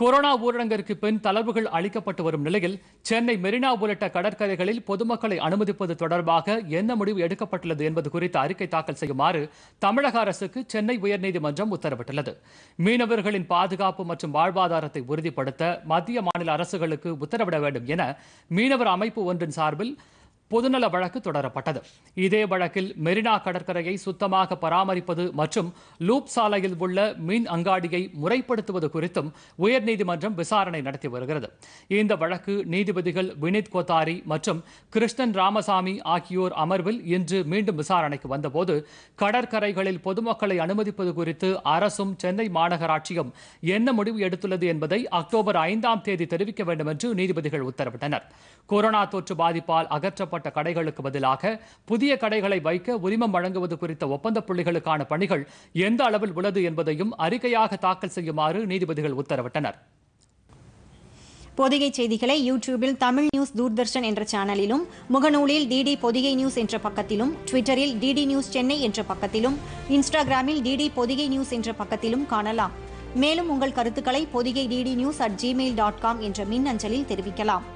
corona ஊரடங்கிற்கு பின் தளர்வுகள் அளிக்கப்பட்டு வரும் நிலையில் சென்னை மெரினா உள்ளிட்ட கடற்கரைகளில் பொதுமக்களை அனுமதிப்பது தொடர்பாக என்ன முடிவு எடுக்கப்பட்டுள்ளது என்பது குறித்த அறிக்கை தாக்கல் செய்யுமாறு தமிழக அரசுக்கு சென்னை உயர்நீதிமன்றம் உத்தரவிட்டுள்ளது மீனவர்களின் பாதுகாப்பு மற்றும் வாழ்வாதாரத்தை உறுதிப்படுத்த மத்திய மாநில அரசுகளுக்கு உத்தரவிட வேண்டும் என மீனவர் அமைப்பு ஒன்றின் சார்பில் பொதுநல வழக்கு தொடரப்பட்டது இதே வழக்கில் மெரினா கடற்கரையை சுத்தமாக பராமரிப்பது மற்றும் லூப் சாலையில் உள்ள மீன் அங்காடியை முறைப்படுத்துவது குறித்தும் உயர்நீதிமன்றம் விசாரணை நடத்தி வருகிறது இந்த வழக்கு நீதிபதிகள் வினித் கோத்தாரி மற்றும் கிருஷ்ணன் ராமசாமி ஆகியோர் அமர்வில் இன்று மீண்டும் விசாரணைக்கு வந்தபோது கடற்கரைகளில் பொதுமக்களை அனுமதிப்பது குறித்து அரசும் சென்னை மாநகராட்சியும் என்ன முடிவு எடுத்துள்ளது என்பதை அக்டோபர் ஐந்தாம் தேதி தெரிவிக்க வேண்டும் என்று நீதிபதிகள் உத்தரவிட்டனர் கொரோனா தொற்று பாதிப்பால் அகற்ற மூடப்பட்ட கடைகளுக்கு பதிலாக புதிய கடைகளை வைக்க உரிமம் வழங்குவது குறித்த ஒப்பந்த புள்ளிகளுக்கான பணிகள் எந்த அளவில் உள்ளது என்பதையும் அறிக்கையாக தாக்கல் செய்யுமாறு நீதிபதிகள் உத்தரவிட்டனர் பொதிகை செய்திகளை யூடியூபில் தமிழ் நியூஸ் தூர்தர்ஷன் என்ற சேனலிலும் முகநூலில் டிடி பொதிகை நியூஸ் என்ற பக்கத்திலும் ட்விட்டரில் டிடி நியூஸ் சென்னை என்ற பக்கத்திலும் இன்ஸ்டாகிராமில் டிடி பொதிகை நியூஸ் என்ற பக்கத்திலும் காணலாம் மேலும் உங்கள் கருத்துக்களை Podhigai DD news at gmail dot com என்ற மின் அஞ்சலில் தெரிவிக்கலாம்